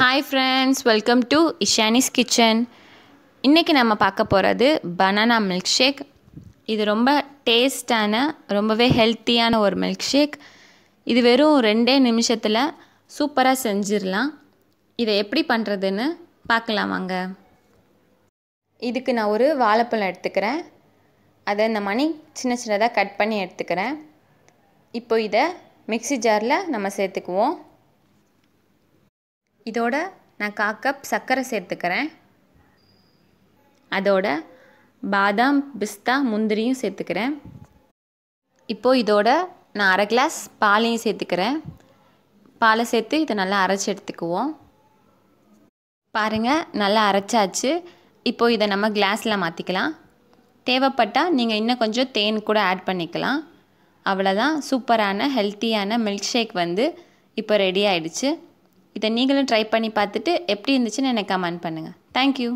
hi friends welcome to Ishani's kitchen இன்றைக்கி நம்ம பார்க்க போகிறது பனானா மில்க் ஷேக் இது ரொம்ப டேஸ்டான ரொம்பவே ஹெல்த்தியான ஒரு மில்க் ஷேக் இது வெறும் ரெண்டே நிமிஷத்தில் சூப்பராக செஞ்சிடலாம் இதை எப்படி பண்ணுறதுன்னு பார்க்கலாம் வாங்க இதுக்கு நான் ஒரு வாழைப்பழம் எடுத்துக்கிறேன் அதை இந்த மணி சின்ன சின்னதாக கட் பண்ணி எடுத்துக்கிறேன் இப்போ இதை மிக்சி ஜாரில் நம்ம சேர்த்துக்குவோம் இதோட நான் கா கப் சர்க்கரை சேர்த்துக்கிறேன் அதோட பாதாம் பிஸ்தா முந்திரியும் சேர்த்துக்கிறேன் இப்போது இதோட நான் அரை கிளாஸ் பாலையும் சேர்த்துக்கிறேன் பாலை சேர்த்து இதை நல்லா அரைச்சி எடுத்துக்குவோம் பாருங்கள் நல்லா அரைச்சாச்சு இப்போது இதை நம்ம கிளாஸில் மாற்றிக்கலாம் தேவைப்பட்டால் நீங்கள் இன்னும் கொஞ்சம் தேன் கூட ஆட் பண்ணிக்கலாம் அவ்வளோதான் சூப்பரான ஹெல்த்தியான மில்க் ஷேக் வந்து இப்போ ரெடி ஆகிடுச்சு இதை நீங்களும் ட்ரை பண்ணி பார்த்துட்டு எப்படி இருந்துச்சுன்னு எனக்கு கமெண்ட் பண்ணுங்கள் தேங்க்யூ